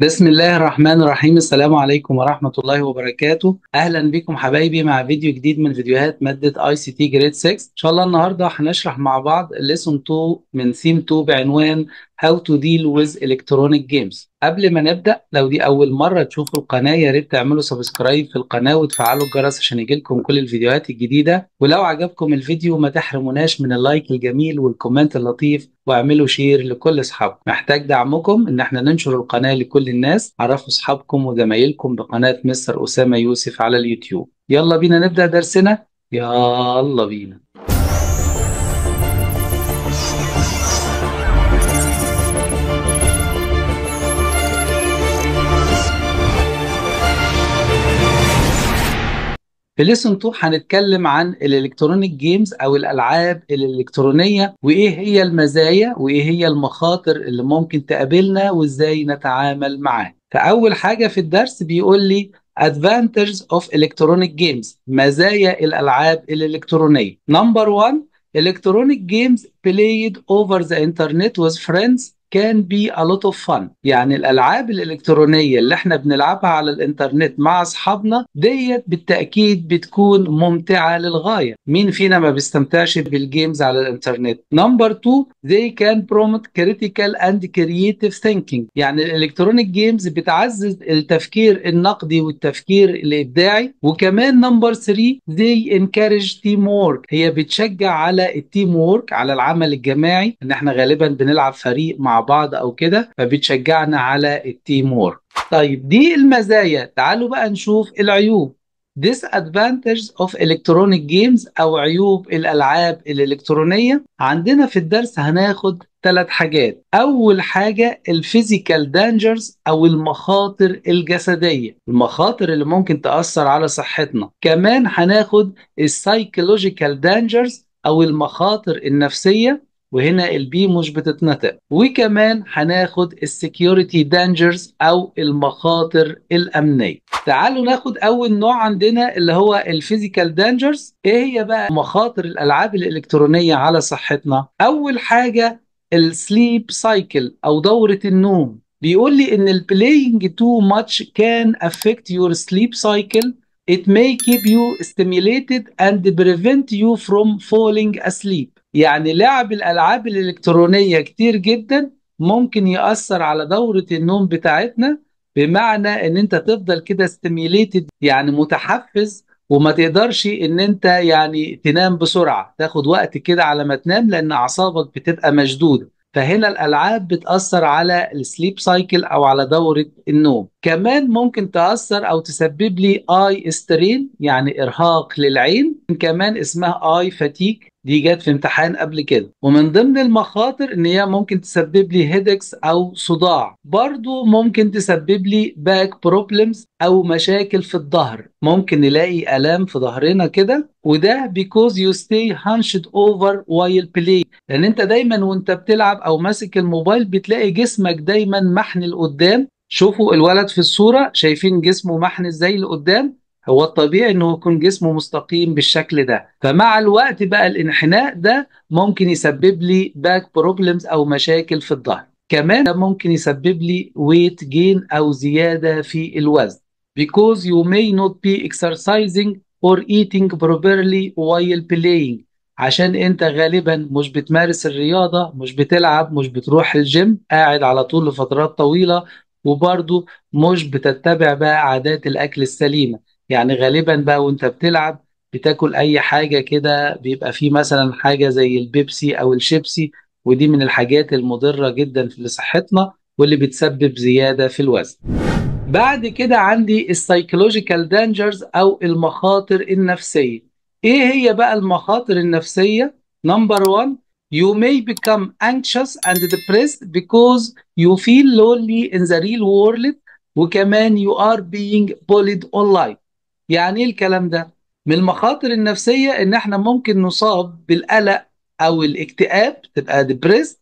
بسم الله الرحمن الرحيم السلام عليكم ورحمة الله وبركاته أهلا بكم حبايبي مع فيديو جديد من فيديوهات مادة اي سي تي جريد 6 إن شاء الله النهاردة هنشرح مع بعض Lesson 2 من سيم 2 بعنوان How to deal with electronic games قبل ما نبدأ لو دي أول مرة تشوفوا القناة يا ريت تعملوا سبسكرايب في القناة وتفعلوا الجرس عشان يجيلكم كل الفيديوهات الجديدة ولو عجبكم الفيديو ما تحرموناش من اللايك الجميل والكومنت اللطيف واعملوا شير لكل أصحابكم محتاج دعمكم إن احنا ننشر القناة لكل الناس عرفوا أصحابكم وزمايلكم بقناة مستر أسامة يوسف على اليوتيوب يلا بينا نبدأ درسنا يلا بينا في ليسون 2 هنتكلم عن الالكترونيك جيمز او الالعاب الالكترونيه وايه هي المزايا وايه هي المخاطر اللي ممكن تقابلنا وازاي نتعامل معاها فاول حاجه في الدرس بيقول لي Advantages of Electronic Games مزايا الالعاب الالكترونيه نمبر 1 Electronic games played over the internet with friends كان بي a lot of fun يعني الالعاب الالكترونيه اللي احنا بنلعبها على الانترنت مع اصحابنا ديت بالتاكيد بتكون ممتعه للغايه مين فينا ما بيستمتعش بالجيمز على الانترنت نمبر 2 they can promote critical and creative thinking يعني الالكترونيك جيمز بتعزز التفكير النقدي والتفكير الابداعي وكمان نمبر 3 they encourage teamwork هي بتشجع على التيم وورك على العمل الجماعي ان احنا غالبا بنلعب فريق مع مع بعض او كده فبتشجعنا على التيم وورك طيب دي المزايا تعالوا بقى نشوف العيوب disadvantages of electronic games او عيوب الالعاب الالكترونيه عندنا في الدرس هناخد ثلاث حاجات اول حاجه الفيزيكال دانجرز او المخاطر الجسديه المخاطر اللي ممكن تاثر على صحتنا كمان هناخد السايكولوجيكال دانجرز او المخاطر النفسيه وهنا البي مش بتتنطق وكمان هناخد السكيورتي دانجرز او المخاطر الامنيه تعالوا ناخد اول نوع عندنا اللي هو الفيزيكال دانجرز ايه هي بقى مخاطر الالعاب الالكترونيه على صحتنا اول حاجه السليب سايكل او دوره النوم بيقول لي ان البلاينج تو ماتش كان افكت يور سليب سايكل it may keep you stimulated and prevent you from falling asleep يعني لعب الالعاب الالكترونيه كتير جدا ممكن ياثر على دوره النوم بتاعتنا بمعنى ان انت تفضل كده ستيميليتد يعني متحفز وما تقدرش ان انت يعني تنام بسرعه تاخد وقت كده على ما تنام لان اعصابك بتبقى مشدوده فهنا الالعاب بتاثر على السليب سايكل او على دوره النوم كمان ممكن تأثر أو تسبب لي آي استرين يعني إرهاق للعين كمان اسمها آي فاتيك دي جت في امتحان قبل كده ومن ضمن المخاطر ان هي ممكن تسبب لي هيدكس او صداع برضو ممكن تسبب لي باك بروبلمز او مشاكل في الظهر ممكن نلاقي الام في ظهرنا كده وده بيكوز يو ستي هانشد اوفر وايل بلاي لان انت دايما وانت بتلعب او ماسك الموبايل بتلاقي جسمك دايما محن لقدام شوفوا الولد في الصورة شايفين جسمه محن ازاي لقدام هو الطبيعي انه يكون جسمه مستقيم بالشكل ده فمع الوقت بقى الانحناء ده ممكن يسبب لي باك بروبلمز او مشاكل في الظهر كمان ده ممكن يسبب لي ويت جين او زيادة في الوزن because you may not be exercising or eating properly while playing عشان انت غالبا مش بتمارس الرياضة مش بتلعب مش بتروح الجيم قاعد على طول لفترات طويلة وبرضه مش بتتبع بقى عادات الاكل السليمه يعني غالبا بقى وانت بتلعب بتاكل اي حاجه كده بيبقى فيه مثلا حاجه زي البيبسي او الشيبسي ودي من الحاجات المضره جدا لصحتنا واللي بتسبب زياده في الوزن بعد كده عندي السايكولوجيكال دانجرز او المخاطر النفسيه ايه هي بقى المخاطر النفسيه نمبر 1 you may become anxious and depressed because you feel lonely in the real world وكمان you are being bullied online يعني ايه الكلام ده من المخاطر النفسية ان احنا ممكن نصاب بالقلق او الاكتئاب تبقى depressed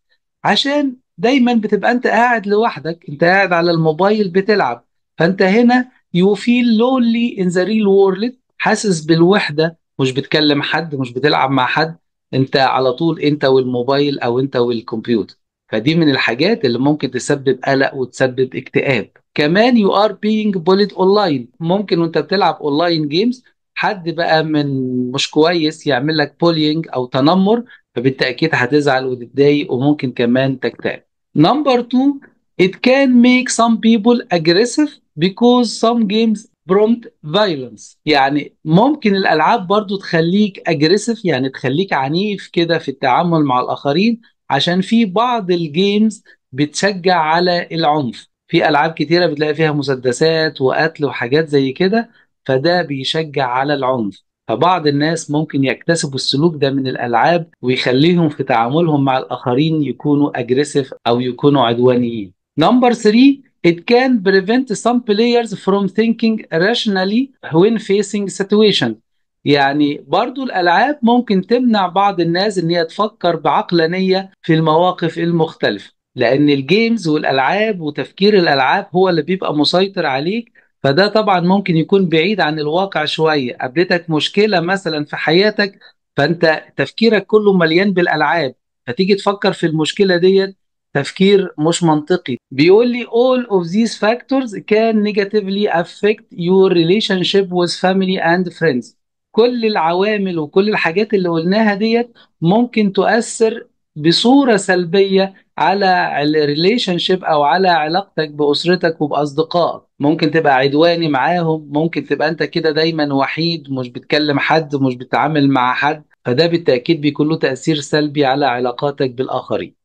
عشان دايما بتبقى انت قاعد لوحدك انت قاعد على الموبايل بتلعب فانت هنا you feel lonely in the real world حاسس بالوحدة مش بتكلم حد مش بتلعب مع حد انت على طول انت والموبايل او انت والكمبيوتر فدي من الحاجات اللي ممكن تسبب قلق وتسبب اكتئاب كمان يو ار بينج بوليد اونلاين ممكن وانت بتلعب اونلاين جيمز حد بقى من مش كويس يعمل لك بولينج او تنمر فبالتاكيد هتزعل وتتضايق وممكن كمان تكتئب نمبر 2 it can make some people aggressive because some games برومت فايلنس يعني ممكن الالعاب برضو تخليك اجريسيف يعني تخليك عنيف كده في التعامل مع الاخرين عشان في بعض الجيمز بتشجع على العنف في العاب كتيره بتلاقي فيها مسدسات وقتل وحاجات زي كده فده بيشجع على العنف فبعض الناس ممكن يكتسبوا السلوك ده من الالعاب ويخليهم في تعاملهم مع الاخرين يكونوا اجريسيف او يكونوا عدوانيين نمبر 3 It can prevent some players from thinking rationally when facing situations. يعني برضو الألعاب ممكن تمنع بعض الناس إن هي تفكر بعقلانية في المواقف المختلفة لأن الجيمز والألعاب وتفكير الألعاب هو اللي بيبقى مسيطر عليك فده طبعا ممكن يكون بعيد عن الواقع شوية قابلتك مشكلة مثلا في حياتك فأنت تفكيرك كله مليان بالألعاب فتيجي تفكر في المشكلة ديت تفكير مش منطقي بيقول لي all of these factors can negatively affect your relationship with family and friends كل العوامل وكل الحاجات اللي قلناها ديت ممكن تؤثر بصورة سلبية على الريليشن شيب او على علاقتك باسرتك وباصدقائك ممكن تبقى عدواني معاهم ممكن تبقى انت كده دايما وحيد مش بتكلم حد مش بتتعامل مع حد فده بالتاكيد بيكون له تاثير سلبي على علاقاتك بالاخرين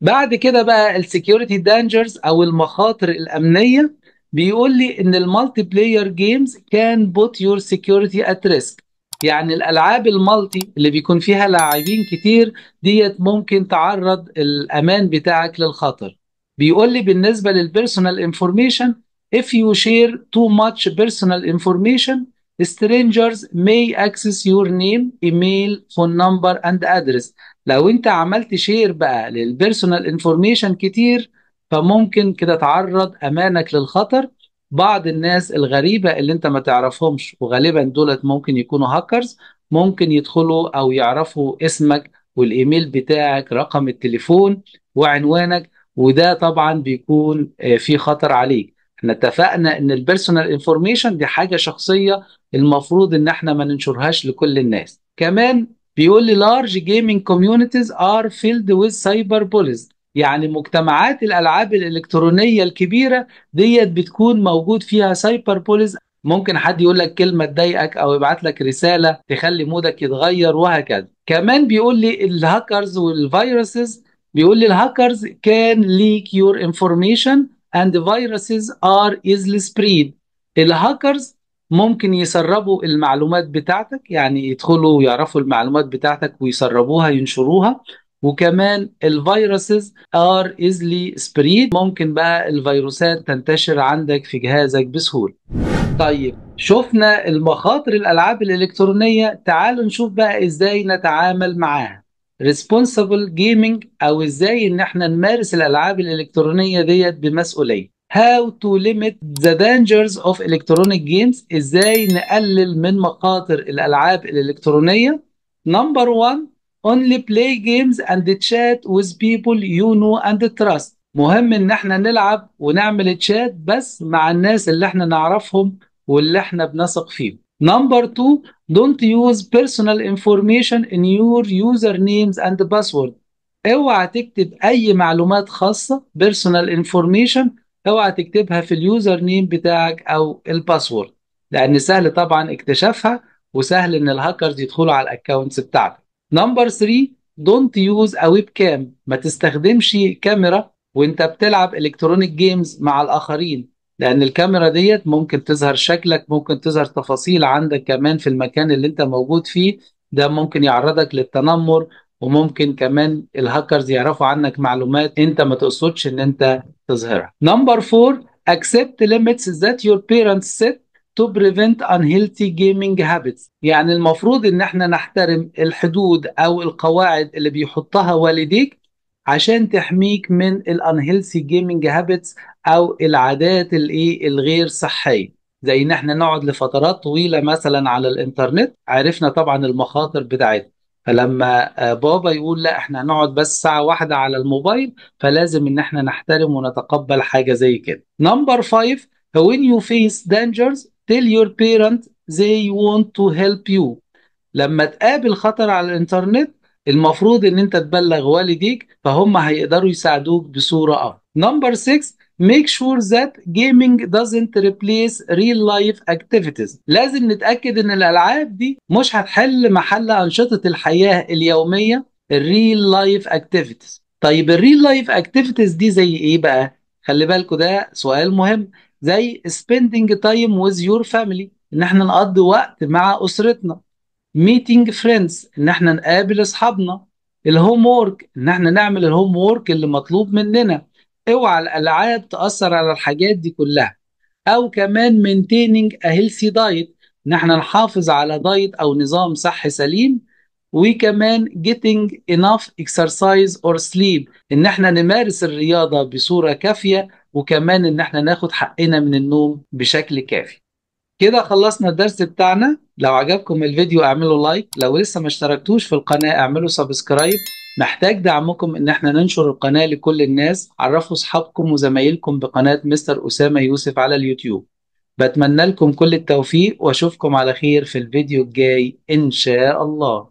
بعد كده بقى السكيورتي دانجرز او المخاطر الامنيه بيقول لي ان المالتي بلاير جيمز كان بوت يور سكيورتي ات ريسك يعني الالعاب المالتي اللي بيكون فيها لاعبين كتير ديت ممكن تعرض الامان بتاعك للخطر بيقول لي بالنسبه للبيرسونال انفورميشن if you share too much personal information strangers may access your name, email, phone number and address. لو انت عملت شير بقى للبيرسونال انفورميشن كتير فممكن كده تعرض امانك للخطر بعض الناس الغريبة اللي انت ما تعرفهمش وغالبا دولت ممكن يكونوا هاكرز ممكن يدخلوا او يعرفوا اسمك والايميل بتاعك رقم التليفون وعنوانك وده طبعا بيكون آه، في خطر عليك احنا اتفقنا ان البيرسونال انفورميشن دي حاجه شخصيه المفروض ان احنا ما ننشرهاش لكل الناس كمان بيقول لي لارج جيمنج كوميونيتيز ار فيلد ويز سايبر بوليز يعني مجتمعات الالعاب الالكترونيه الكبيره ديت بتكون موجود فيها سايبر بوليز ممكن حد يقول لك كلمه تضايقك او يبعت لك رساله تخلي مودك يتغير وهكذا كمان بيقول لي الهاكرز والفيروسز بيقول لي الهاكرز كان ليك يور انفورميشن and the viruses are easily spread الهاكرز ممكن يسربوا المعلومات بتاعتك يعني يدخلوا ويعرفوا المعلومات بتاعتك ويسربوها ينشروها وكمان الفيروسز ار ايزلي سبريد ممكن بقى الفيروسات تنتشر عندك في جهازك بسهوله طيب شفنا المخاطر الالعاب الالكترونيه تعالوا نشوف بقى ازاي نتعامل معاها ريسبونسبل جيمنج او ازاي ان احنا نمارس الالعاب الالكترونيه ديت بمسؤوليه how to limit the dangers of electronic games ازاي نقلل من مخاطر الالعاب الالكترونيه number one only play games and chat with people you know and trust مهم ان احنا نلعب ونعمل تشات بس مع الناس اللي احنا نعرفهم واللي احنا بنثق فيهم Number two, don't use personal information in your usernames and password. اوعى تكتب اي معلومات خاصة personal information اوعى تكتبها في اليوزر نيم بتاعك او الباسورد لان سهل طبعا اكتشافها وسهل ان الهاكرز يدخلوا على الاكونتس بتاعتك. نمبر 3 دونت يوز ا ويب كام ما تستخدمش كاميرا وانت بتلعب الكترونيك جيمز مع الاخرين لان الكاميرا ديت ممكن تظهر شكلك ممكن تظهر تفاصيل عندك كمان في المكان اللي انت موجود فيه ده ممكن يعرضك للتنمر وممكن كمان الهاكرز يعرفوا عنك معلومات انت ما تقصدش ان انت تظهرها نمبر 4 accept limits that your parents set to prevent unhealthy gaming habits يعني المفروض ان احنا نحترم الحدود او القواعد اللي بيحطها والديك عشان تحميك من الانهيلسي جيمنج هابتس او العادات الايه الغير صحيه زي ان احنا نقعد لفترات طويله مثلا على الانترنت عرفنا طبعا المخاطر بتاعتها فلما آه، بابا يقول لا احنا هنقعد بس ساعة واحدة على الموبايل فلازم ان احنا نحترم ونتقبل حاجة زي كده. نمبر 5 when you face dangers tell your parents they want to help you. لما تقابل خطر على الانترنت المفروض ان انت تبلغ والديك فهم هيقدروا يساعدوك بصوره افضل نمبر 6 make sure that gaming doesn't replace real life activities لازم نتأكد ان الالعاب دي مش هتحل محل انشطة الحياة اليومية الريل لايف اكتيفيتيز طيب الريل لايف اكتيفيتيز دي زي ايه بقى خلي بالكوا ده سؤال مهم زي spending time with your family ان احنا نقضي وقت مع اسرتنا ميتينج فريندز ان احنا نقابل اصحابنا الهوم وورك ان احنا نعمل الهوم وورك اللي مطلوب مننا اوعى الالعاب تاثر على الحاجات دي كلها او كمان مينتيننج ا هيلثي دايت ان احنا نحافظ على دايت او نظام صحي سليم وكمان getting enough exercise or sleep ان احنا نمارس الرياضه بصوره كافيه وكمان ان احنا ناخد حقنا من النوم بشكل كافي كده خلصنا الدرس بتاعنا لو عجبكم الفيديو اعملوا لايك لو لسه ما اشتركتوش في القناة اعملوا سبسكرايب محتاج دعمكم ان احنا ننشر القناة لكل الناس عرفوا صحابكم وزمايلكم بقناة مستر اسامة يوسف على اليوتيوب بتمنى لكم كل التوفيق واشوفكم على خير في الفيديو الجاي ان شاء الله